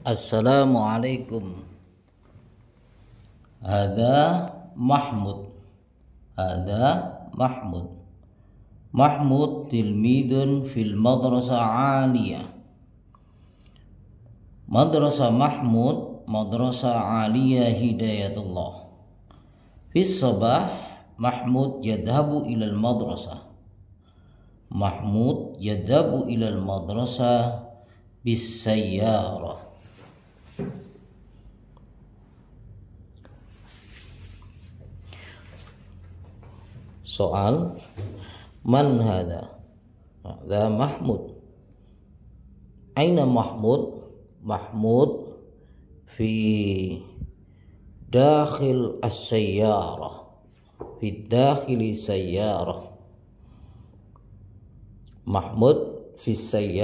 Assalamualaikum Ada Mahmud Ada Mahmud Mahmud tilmidun fil madrasah aliyah Madrasah Mahmud Madrasah aliyah hidayatullah Fis sabah Mahmud yadhabu ilal madrasah Mahmud yadhabu ilal madrasah bisayyarah soal man hada Mahmud aina Mahmud Mahmud fi dakhil as-sayyarah fi dakhili sayyarah Mahmud fi